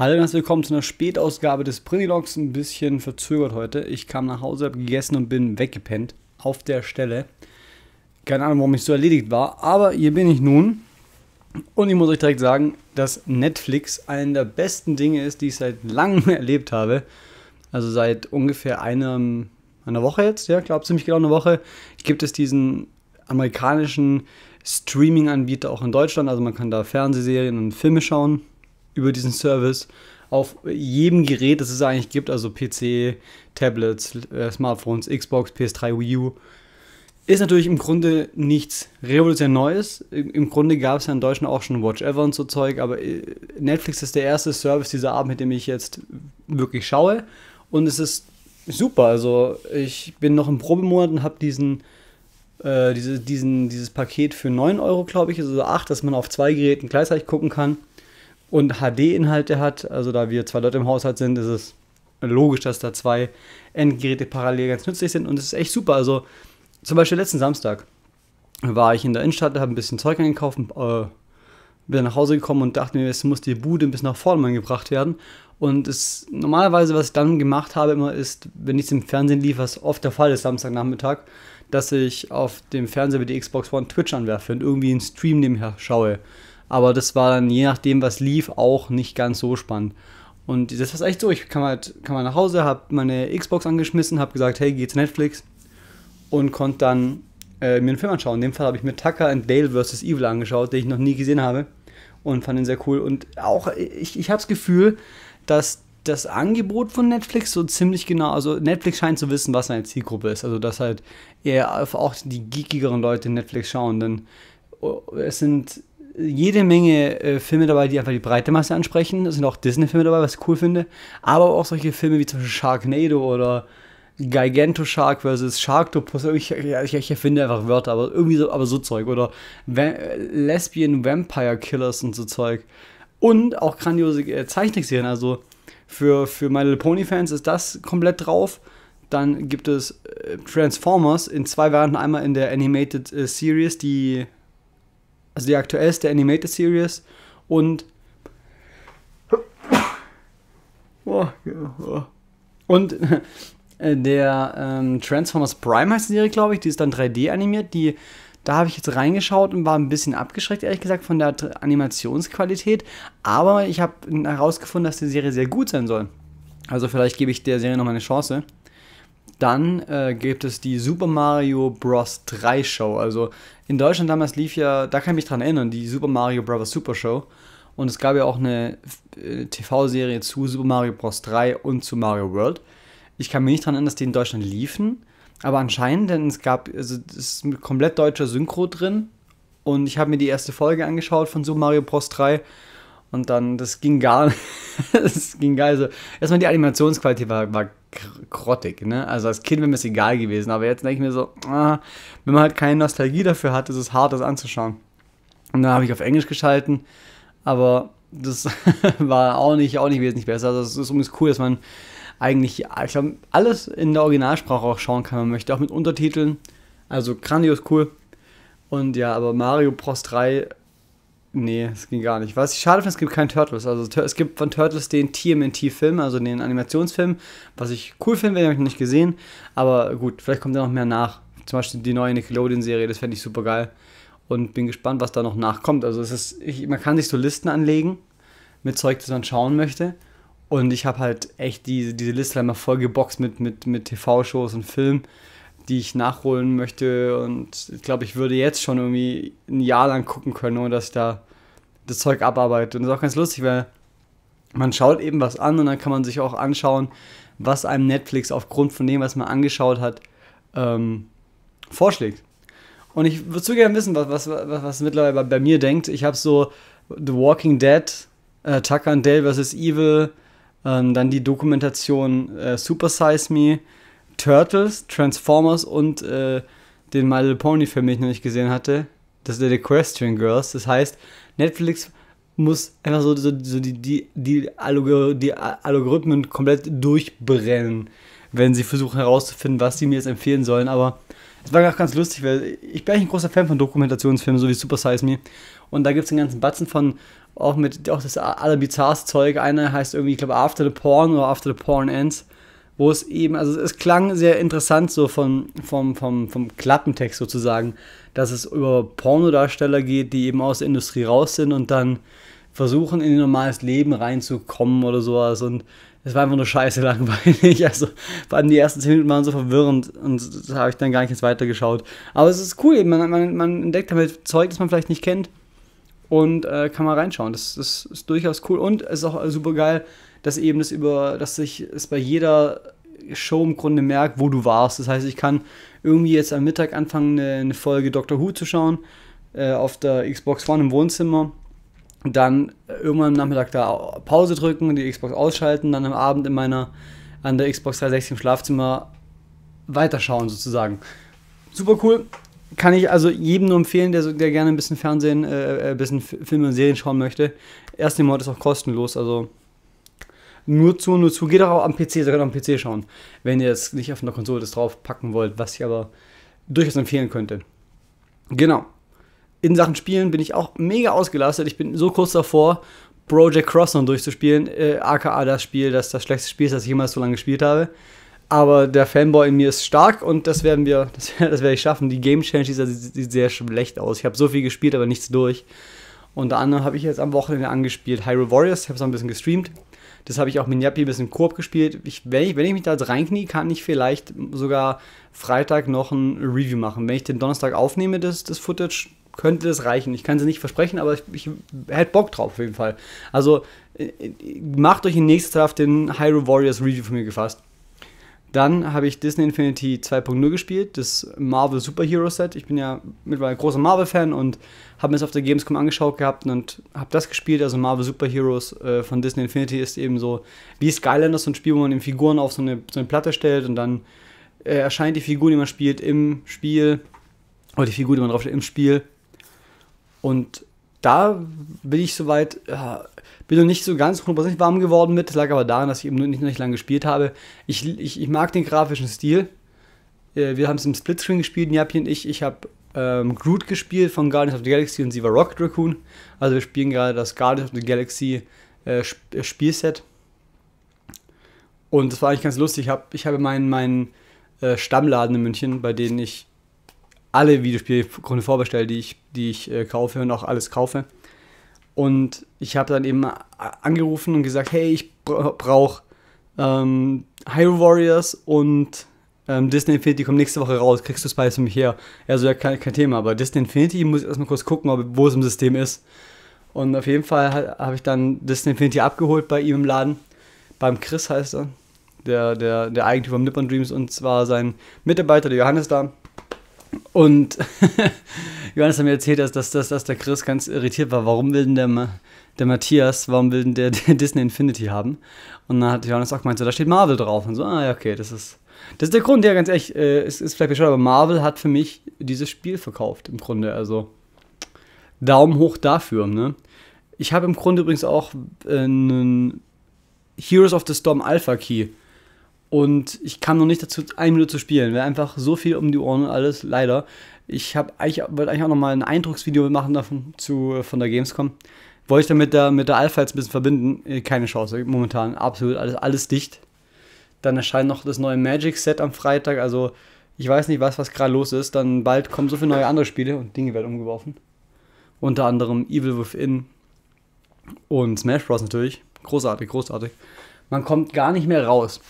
Hallo und herzlich willkommen zu einer Spätausgabe des Prinilogs. Ein bisschen verzögert heute. Ich kam nach Hause, habe gegessen und bin weggepennt. Auf der Stelle. Keine Ahnung, warum ich so erledigt war, aber hier bin ich nun. Und ich muss euch direkt sagen, dass Netflix eine der besten Dinge ist, die ich seit langem erlebt habe. Also seit ungefähr einem, einer Woche jetzt, ja, glaube ziemlich genau eine Woche, gibt es diesen amerikanischen Streaming-Anbieter auch in Deutschland. Also man kann da Fernsehserien und Filme schauen über diesen Service auf jedem Gerät, das es eigentlich gibt, also PC, Tablets, äh, Smartphones, Xbox, PS3, Wii U, ist natürlich im Grunde nichts revolutionär Neues. Im Grunde gab es ja in Deutschland auch schon Watch Ever und so Zeug, aber äh, Netflix ist der erste Service dieser Art, mit dem ich jetzt wirklich schaue. Und es ist super. Also ich bin noch im Probemonat und habe diesen, äh, diese, diesen, dieses Paket für 9 Euro, glaube ich, also 8, dass man auf zwei Geräten gleichzeitig gucken kann und HD-Inhalte hat. Also da wir zwei Leute im Haushalt sind, ist es logisch, dass da zwei Endgeräte parallel ganz nützlich sind und es ist echt super. Also zum Beispiel letzten Samstag war ich in der Innenstadt, habe ein bisschen Zeug eingekauft, äh, bin nach Hause gekommen und dachte mir, jetzt muss die Bude ein bisschen nach Vordermann gebracht werden. Und es, normalerweise, was ich dann gemacht habe, immer ist, wenn nichts im Fernsehen lief, was oft der Fall ist, Samstagnachmittag, dass ich auf dem Fernseher über die Xbox One Twitch anwerfe und irgendwie einen Stream nebenher schaue aber das war dann je nachdem, was lief, auch nicht ganz so spannend. Und das war echt so, ich kam halt kam mal halt nach Hause, habe meine Xbox angeschmissen, habe gesagt, hey, geht's Netflix und konnte dann äh, mir einen Film anschauen. In dem Fall habe ich mir Tucker and Dale vs. Evil angeschaut, den ich noch nie gesehen habe und fand ihn sehr cool. Und auch, ich, ich habe das Gefühl, dass das Angebot von Netflix so ziemlich genau, also Netflix scheint zu wissen, was seine Zielgruppe ist. Also, dass halt eher auch die geekigeren Leute Netflix schauen, denn oh, es sind jede Menge äh, Filme dabei, die einfach die breite Masse ansprechen. Es sind auch Disney-Filme dabei, was ich cool finde. Aber auch solche Filme wie zum Beispiel Sharknado oder Giganto Shark versus Sharktopus. Ich, ich, ich erfinde einfach Wörter, aber irgendwie so, aber so Zeug. Oder Va äh, Lesbian Vampire Killers und so Zeug. Und auch grandiose äh, Zeichentrickserien. Also für, für My Little Pony Fans ist das komplett drauf. Dann gibt es äh, Transformers in zwei Varianten. Einmal in der Animated äh, Series, die also die aktuellste Animated Series und und äh, der ähm, Transformers Prime heißt die Serie, glaube ich, die ist dann 3D animiert, die da habe ich jetzt reingeschaut und war ein bisschen abgeschreckt, ehrlich gesagt, von der Animationsqualität. Aber ich habe herausgefunden, dass die Serie sehr gut sein soll. Also vielleicht gebe ich der Serie nochmal eine Chance. Dann äh, gibt es die Super Mario Bros. 3 Show. Also in Deutschland damals lief ja, da kann ich mich dran erinnern, die Super Mario Bros. Super Show. Und es gab ja auch eine äh, TV-Serie zu Super Mario Bros. 3 und zu Mario World. Ich kann mich nicht dran erinnern, dass die in Deutschland liefen. Aber anscheinend, denn es gab, also es ist ein komplett deutscher Synchro drin. Und ich habe mir die erste Folge angeschaut von Super Mario Bros. 3. Und dann, das ging gar nicht. das ging geil. Also, erstmal die Animationsqualität war, war grottig, ne? Also als Kind wäre mir es egal gewesen, aber jetzt denke ich mir so, ah, wenn man halt keine Nostalgie dafür hat, ist es hart, das anzuschauen. Und dann habe ich auf Englisch geschalten, aber das war auch nicht, auch nicht wesentlich besser. Also es ist übrigens cool, dass man eigentlich, ich glaube, alles in der Originalsprache auch schauen kann, wenn man möchte, auch mit Untertiteln. Also grandios cool. Und ja, aber Mario Bros. 3 Nee, es ging gar nicht. Was ich schade finde, es gibt keinen Turtles. Also es gibt von Turtles den TMNT-Film, also den Animationsfilm, was ich cool finde, den habe ich noch nicht gesehen. Aber gut, vielleicht kommt da noch mehr nach. Zum Beispiel die neue Nickelodeon-Serie, das fände ich super geil. Und bin gespannt, was da noch nachkommt. Also es ist, ich, man kann sich so Listen anlegen mit Zeug, das man schauen möchte. Und ich habe halt echt diese, diese Liste einmal voll geboxt mit, mit, mit TV-Shows und Filmen die ich nachholen möchte. Und ich glaube, ich würde jetzt schon irgendwie ein Jahr lang gucken können, ohne dass ich da das Zeug abarbeite. Und das ist auch ganz lustig, weil man schaut eben was an und dann kann man sich auch anschauen, was einem Netflix aufgrund von dem, was man angeschaut hat, ähm, vorschlägt. Und ich würde so gerne wissen, was, was, was, was mittlerweile bei, bei mir denkt. Ich habe so The Walking Dead, äh, Tucker and Dale vs. Evil, ähm, dann die Dokumentation äh, Super Size Me, Turtles, Transformers und äh, den My Little Pony Film, den ich noch nicht gesehen hatte. Das ist der Equestrian Girls. Das heißt, Netflix muss einfach so, so, so die, die, die, Algor die Algorithmen komplett durchbrennen, wenn sie versuchen herauszufinden, was sie mir jetzt empfehlen sollen. Aber es war auch ganz lustig, weil ich bin eigentlich ein großer Fan von Dokumentationsfilmen, so wie Super Size Me. Und da gibt es einen ganzen Batzen von, auch mit, auch das allerbizarrste Zeug. Einer heißt irgendwie, ich glaube, After the Porn oder After the Porn Ends wo es eben, also es klang sehr interessant so von, vom, vom, vom Klappentext sozusagen, dass es über Pornodarsteller geht, die eben aus der Industrie raus sind und dann versuchen, in ein normales Leben reinzukommen oder sowas und es war einfach nur scheiße langweilig. Also vor allem die ersten 10 Minuten waren so verwirrend und da habe ich dann gar nicht jetzt weitergeschaut. Aber es ist cool, man, man, man entdeckt damit Zeug, das man vielleicht nicht kennt und äh, kann mal reinschauen. Das, das ist durchaus cool und es ist auch super geil, dass eben das über, dass ich es bei jeder Show im Grunde merke, wo du warst. Das heißt, ich kann irgendwie jetzt am Mittag anfangen, eine, eine Folge Doctor Who zu schauen, äh, auf der Xbox One im Wohnzimmer. Dann irgendwann am Nachmittag da Pause drücken, die Xbox ausschalten, dann am Abend in meiner, an der Xbox 360 im Schlafzimmer weiterschauen sozusagen. Super cool. Kann ich also jedem nur empfehlen, der, der gerne ein bisschen Fernsehen, äh, äh ein bisschen Filme und Serien schauen möchte. Erst im Monat ist auch kostenlos, also nur zu, nur zu. Geht auch am PC, sogar könnt am PC schauen. Wenn ihr jetzt nicht auf einer Konsole das draufpacken wollt, was ich aber durchaus empfehlen könnte. Genau. In Sachen Spielen bin ich auch mega ausgelastet. Ich bin so kurz davor, Project Cross noch durchzuspielen, äh, aka das Spiel, das das schlechteste Spiel ist, das ich jemals so lange gespielt habe. Aber der Fanboy in mir ist stark und das werden wir, das, das werde ich schaffen. Die Game Challenge sieht, sieht sehr schlecht aus. Ich habe so viel gespielt, aber nichts durch. Unter anderem habe ich jetzt am Wochenende angespielt Hyrule Warriors, ich habe es ein bisschen gestreamt. Das habe ich auch mit Jappi ein bisschen Koop gespielt. Ich, wenn, ich, wenn ich mich da jetzt reinknie, kann ich vielleicht sogar Freitag noch ein Review machen. Wenn ich den Donnerstag aufnehme, das, das Footage, könnte das reichen. Ich kann sie nicht versprechen, aber ich, ich hätte Bock drauf auf jeden Fall. Also äh, äh, macht euch in nächster Zeit auf den Hyrule Warriors Review von mir gefasst. Dann habe ich Disney Infinity 2.0 gespielt, das Marvel Superhero Set. Ich bin ja mittlerweile großer Marvel-Fan und habe mir das auf der Gamescom angeschaut gehabt und habe das gespielt. Also Marvel Superheroes äh, von Disney Infinity ist eben so wie Skylanders, so ein Spiel, wo man eben Figuren auf so eine, so eine Platte stellt und dann äh, erscheint die Figur, die man spielt, im Spiel. Oder die Figur, die man draufstellt, im Spiel. Und da bin ich soweit, äh, bin noch nicht so ganz 100% warm geworden mit. Das lag aber daran, dass ich eben nicht, noch nicht lange gespielt habe. Ich, ich, ich mag den grafischen Stil. Äh, wir haben es im Splitscreen gespielt, Njapi und ich. Ich habe ähm, Groot gespielt von Guardians of the Galaxy und sie war Rocket Raccoon. Also wir spielen gerade das Guardians of the Galaxy äh, Sp äh, Spielset. Und das war eigentlich ganz lustig. Ich, hab, ich habe meinen mein, äh, Stammladen in München, bei denen ich alle Videospielgründe vorbestellt, die ich, die ich äh, kaufe und auch alles kaufe. Und ich habe dann eben äh, angerufen und gesagt, hey, ich brauche ähm, Hyrule Warriors und ähm, Disney Infinity kommt nächste Woche raus, kriegst du Spice für mich her? Ja, so ja, kein, kein Thema, aber Disney Infinity muss ich erstmal kurz gucken, wo es im System ist. Und auf jeden Fall habe ich dann Disney Infinity abgeholt bei ihm im Laden. Beim Chris heißt er, der, der, der Eigentümer von Nippon Dreams und zwar sein Mitarbeiter, der Johannes da. Und Johannes hat mir erzählt, dass, dass, dass, der Chris ganz irritiert war. Warum will denn der, der Matthias, warum will denn der, der Disney Infinity haben? Und dann hat Johannes auch gemeint, so, da steht Marvel drauf. Und so, ah ja, okay, das ist. Das ist der Grund, ja, ganz ehrlich, äh, ist, ist vielleicht bescheuert, aber Marvel hat für mich dieses Spiel verkauft, im Grunde. Also, Daumen hoch dafür, ne? Ich habe im Grunde übrigens auch einen äh, Heroes of the Storm Alpha Key und ich kam noch nicht dazu, eine Minute zu spielen. Wäre einfach so viel um die Ohren und alles, leider. Ich wollte eigentlich auch nochmal ein Eindrucksvideo machen davon, zu, äh, von der Gamescom. Wollte ich dann mit der, mit der Alpha jetzt ein bisschen verbinden. Äh, keine Chance, momentan. Absolut, alles, alles dicht. Dann erscheint noch das neue Magic-Set am Freitag. Also, ich weiß nicht, was, was gerade los ist. Dann bald kommen so viele neue andere Spiele und Dinge werden umgeworfen. Unter anderem Evil Within und Smash Bros. natürlich. Großartig, großartig. Man kommt gar nicht mehr raus.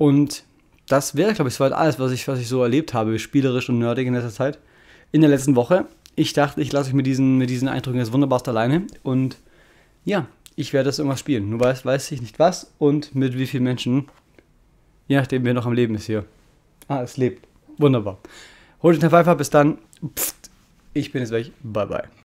Und das wäre, glaube ich, soweit alles, was ich, was ich so erlebt habe, spielerisch und nerdig in letzter Zeit. In der letzten Woche. Ich dachte, ich lasse mich mit diesen, mit diesen Eindrücken jetzt wunderbarst alleine. Und ja, ich werde das irgendwas spielen. Nur weiß, weiß ich nicht was und mit wie vielen Menschen. Je nachdem, wer noch am Leben ist hier. Ah, es lebt. Wunderbar. Holt euch den Pfeifer, bis dann. Psst. Ich bin jetzt weg. Bye, bye.